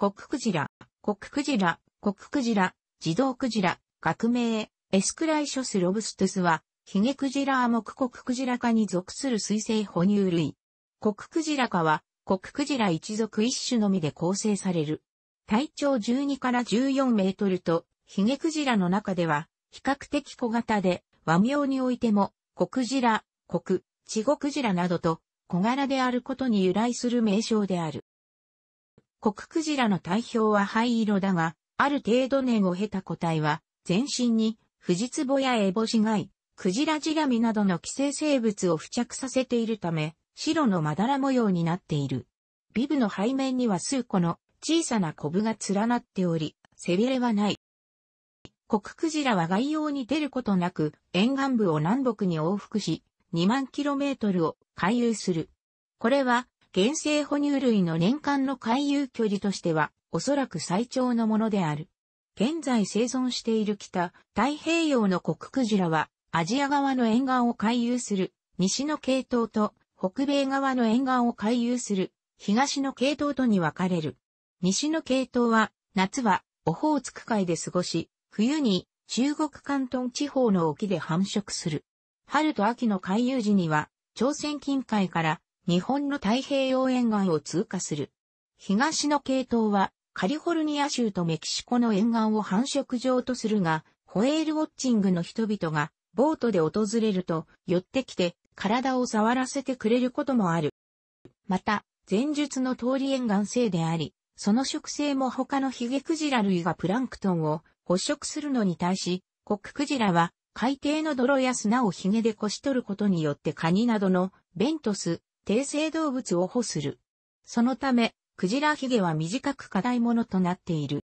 コッククジラ、コッククジラ、コッククジラ、自動クジラ、革命、エスクライショスロブストゥスは、ヒゲクジラアモクコッククジラ科に属する水生哺乳類。コッククジラ科は、コッククジラ一族一種のみで構成される。体長12から14メートルと、ヒゲクジラの中では、比較的小型で、和名においても、コクジラ、コク、チゴクジラなどと、小柄であることに由来する名称である。コククジラの体表は灰色だが、ある程度年を経た個体は、全身に、フジツボやエボシガイ、クジラジラミなどの寄生生物を付着させているため、白のまだら模様になっている。ビブの背面には数個の小さなコブが連なっており、背びれはない。コククジラは外洋に出ることなく、沿岸部を南北に往復し、2万キロメートルを回遊する。これは原生哺乳類の年間の回遊距離としては、おそらく最長のものである。現在生存している北、太平洋のコククジラは、アジア側の沿岸を回遊する、西の系統と、北米側の沿岸を回遊する、東の系統とに分かれる。西の系統は、夏は、オホーツク海で過ごし、冬に、中国関東地方の沖で繁殖する。春と秋の回遊時には、朝鮮近海から日本の太平洋沿岸を通過する。東の系統は、カリフォルニア州とメキシコの沿岸を繁殖場とするが、ホエールウォッチングの人々が、ボートで訪れると、寄ってきて、体を触らせてくれることもある。また、前述の通り沿岸性であり、その植生も他のヒゲクジラ類がプランクトンを捕食するのに対し、コッククジラは海底の泥や砂をヒゲでこし取ることによってカニなどのベントス、低生動物を保する。そのため、クジラヒゲは短く硬いものとなっている。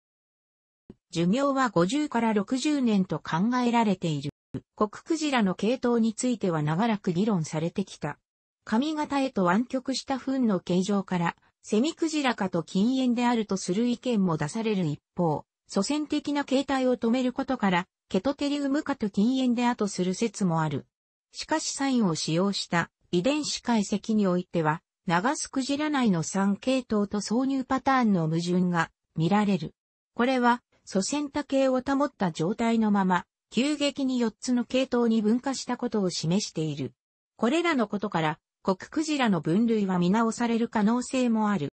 寿命は50から60年と考えられている。コククジラの系統については長らく議論されてきた。髪型へと湾曲した糞の形状から、セミクジラかと禁煙であるとする意見も出される一方、祖先的な形態を止めることから、ケトテリウムかと禁煙であとする説もある。しかしサインを使用した遺伝子解析においては、流スクジラ内の3系統と挿入パターンの矛盾が見られる。これは、祖先多系を保った状態のまま、急激に4つの系統に分化したことを示している。これらのことから、コククジラの分類は見直される可能性もある。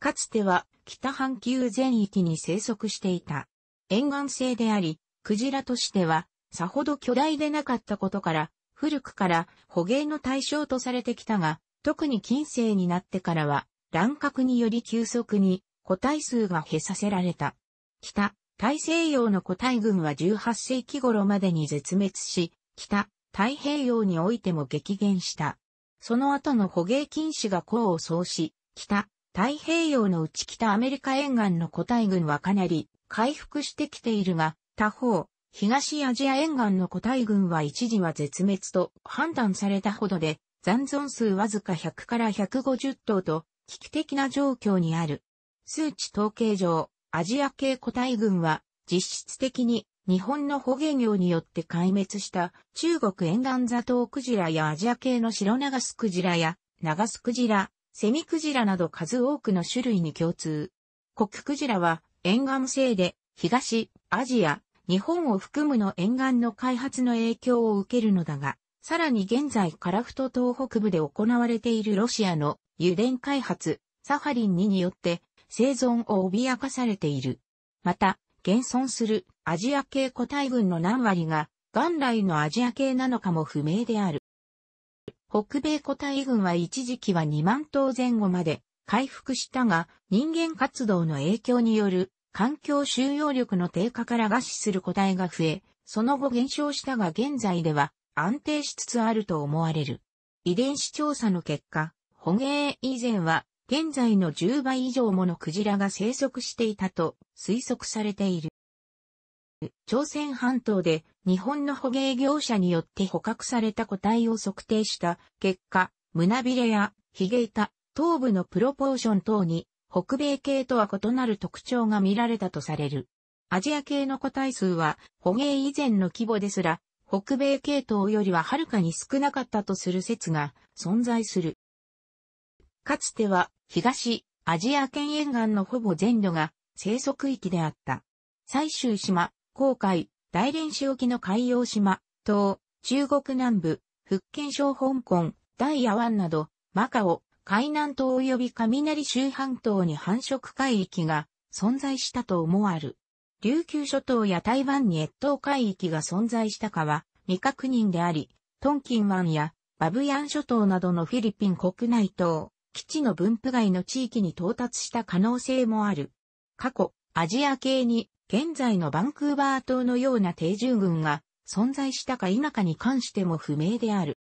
かつては、北半球全域に生息していた。沿岸性であり、クジラとしては、さほど巨大でなかったことから、古くから捕鯨の対象とされてきたが、特に近世になってからは、乱獲により急速に個体数が減させられた。北、大西洋の個体群は18世紀頃までに絶滅し、北、太平洋においても激減した。その後の捕鯨禁止が功を奏し、北、太平洋の内北アメリカ沿岸の個体群はかなり回復してきているが、他方、東アジア沿岸の個体群は一時は絶滅と判断されたほどで、残存数わずか100から150頭と危機的な状況にある。数値統計上、アジア系個体群は実質的に日本の捕鯨業によって壊滅した中国沿岸ザトウクジラやアジア系の白長スクジラや長スクジラ、セミクジラなど数多くの種類に共通。コククジラは沿岸性で東アジア、日本を含むの沿岸の開発の影響を受けるのだが、さらに現在カラフト東北部で行われているロシアの油田開発、サハリン2によって生存を脅かされている。また、現存するアジア系個体群の何割が元来のアジア系なのかも不明である。北米個体群は一時期は2万頭前後まで回復したが人間活動の影響による環境収容力の低下から餓死する個体が増え、その後減少したが現在では安定しつつあると思われる。遺伝子調査の結果、捕鯨以前は現在の10倍以上ものクジラが生息していたと推測されている。朝鮮半島で日本の捕鯨業者によって捕獲された個体を測定した結果、胸びれやヒゲ板、頭部のプロポーション等に北米系とは異なる特徴が見られたとされる。アジア系の個体数は、捕鯨以前の規模ですら、北米系統よりははるかに少なかったとする説が存在する。かつては、東、アジア圏沿岸のほぼ全土が生息域であった。最終島、黄海、大連市沖の海洋島、島、中国南部、福建省香港、大野湾など、マカオ、海南島及び雷州半島に繁殖海域が存在したと思わる。琉球諸島や台湾に越冬海域が存在したかは未確認であり、トンキン湾やバブヤン諸島などのフィリピン国内島、基地の分布外の地域に到達した可能性もある。過去、アジア系に現在のバンクーバー島のような定住群が存在したか否かに関しても不明である。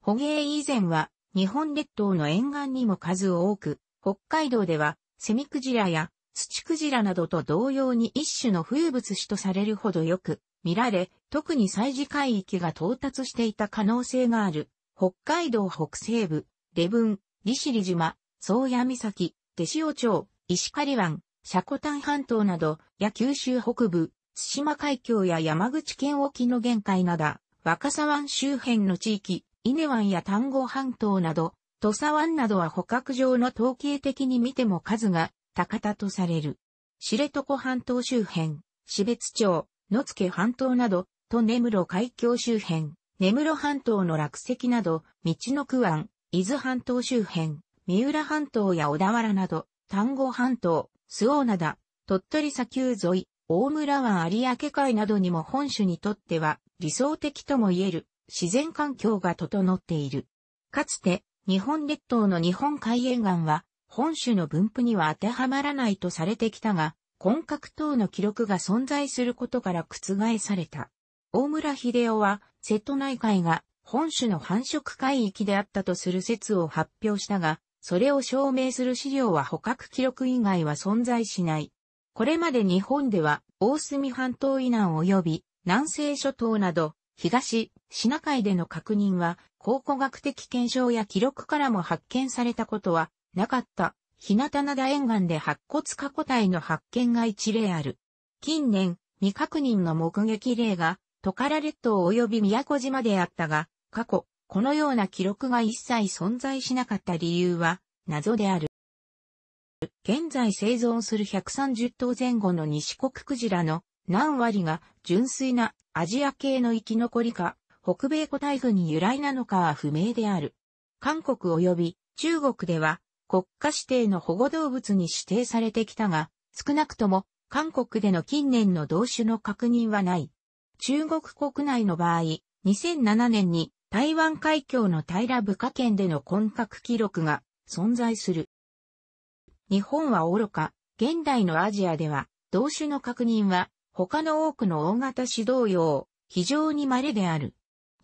捕鯨以前は日本列島の沿岸にも数多く、北海道では、セミクジラや土クジラなどと同様に一種の風物詩とされるほどよく見られ、特に祭事海域が到達していた可能性がある、北海道北西部、礼文、利尻島、宗谷岬、手塩町、石狩湾、コタ丹半島など、や九州北部、津島海峡や山口県沖の限界など、若狭湾周辺の地域、稲湾や丹後半島など、土佐湾などは捕獲場の統計的に見ても数が高田とされる。知床半島周辺、標津町、野付半島など、と根室海峡周辺、根室半島の落石など、道の区湾、伊豆半島周辺、三浦半島や小田原など、丹後半島、周防灘、鳥取砂丘沿い、大村湾有明海などにも本州にとっては理想的とも言える自然環境が整っている。かつて、日本列島の日本海沿岸は、本州の分布には当てはまらないとされてきたが、根格等の記録が存在することから覆された。大村秀夫は、瀬戸内海が本種の繁殖海域であったとする説を発表したが、それを証明する資料は捕獲記録以外は存在しない。これまで日本では、大隅半島以南及び南西諸島など、東、シナ海での確認は、考古学的検証や記録からも発見されたことはなかった。日向灘沿岸で白骨過去体の発見が一例ある。近年、未確認の目撃例が、トカラ列島及び宮古島であったが、過去、このような記録が一切存在しなかった理由は、謎である。現在生存する130頭前後の西国クジラの何割が純粋なアジア系の生き残りか北米古代軍に由来なのかは不明である。韓国及び中国では国家指定の保護動物に指定されてきたが、少なくとも韓国での近年の同種の確認はない。中国国内の場合、2007年に台湾海峡の平部下県での本格記録が存在する。日本は愚か、現代のアジアでは同種の確認は他の多くの大型指導用、非常に稀である。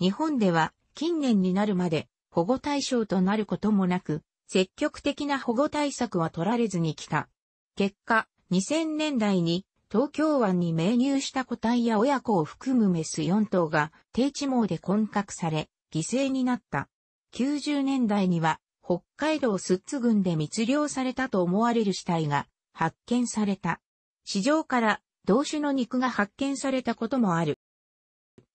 日本では近年になるまで保護対象となることもなく、積極的な保護対策は取られずにきた。結果、2000年代に東京湾に命入した個体や親子を含むメス4頭が低地網で混獲され、犠牲になった。90年代には北海道スッツ郡で密漁されたと思われる死体が発見された。市場から同種の肉が発見されたこともある。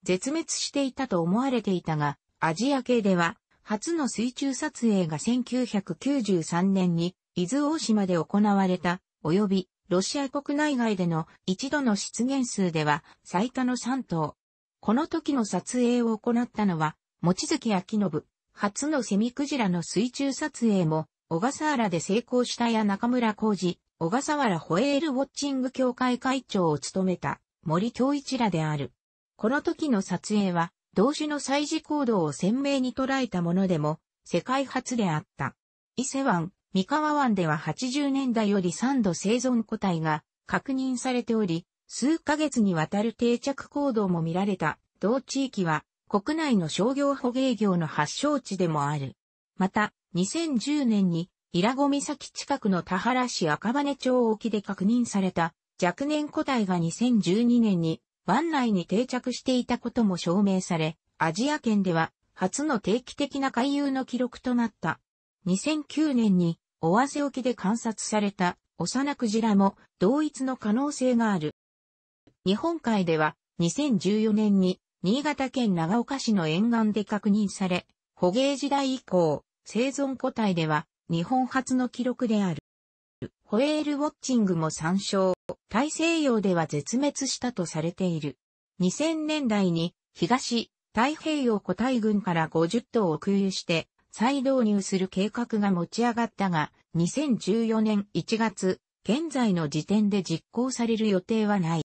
絶滅していたと思われていたが、アジア系では、初の水中撮影が1993年に、伊豆大島で行われた、及び、ロシア国内外での一度の出現数では、最多の3頭。この時の撮影を行ったのは、望月明信、初のセミクジラの水中撮影も、小笠原で成功したや中村浩二、小笠原ホエールウォッチング協会会長を務めた森京一らである。この時の撮影は、同種の祭事行動を鮮明に捉えたものでも、世界初であった。伊勢湾、三河湾では80年代より3度生存個体が確認されており、数ヶ月にわたる定着行動も見られた、同地域は国内の商業捕鯨業の発祥地でもある。また、2010年に、平子岬近くの田原市赤羽町沖で確認された若年個体が2012年に湾内に定着していたことも証明され、アジア圏では初の定期的な回遊の記録となった。2009年に、尾鷲沖で観察された幼クジラも同一の可能性がある。日本海では2014年に新潟県長岡市の沿岸で確認され、捕鯨時代以降、生存個体では日本初の記録である。ホエールウォッチングも参照。大西洋では絶滅したとされている。2000年代に東太平洋古代軍から50頭を空輸して再導入する計画が持ち上がったが、2014年1月、現在の時点で実行される予定はない。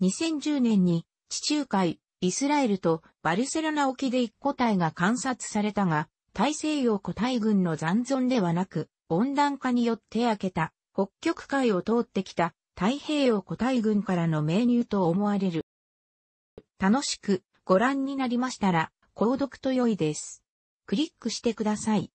2010年に地中海、イスラエルとバルセロナ沖で一個体が観察されたが、大西洋古体群の残存ではなく、温暖化によって開けた北極海を通ってきた太平洋古代軍からの命入と思われる。楽しくご覧になりましたら、購読と良いです。クリックしてください。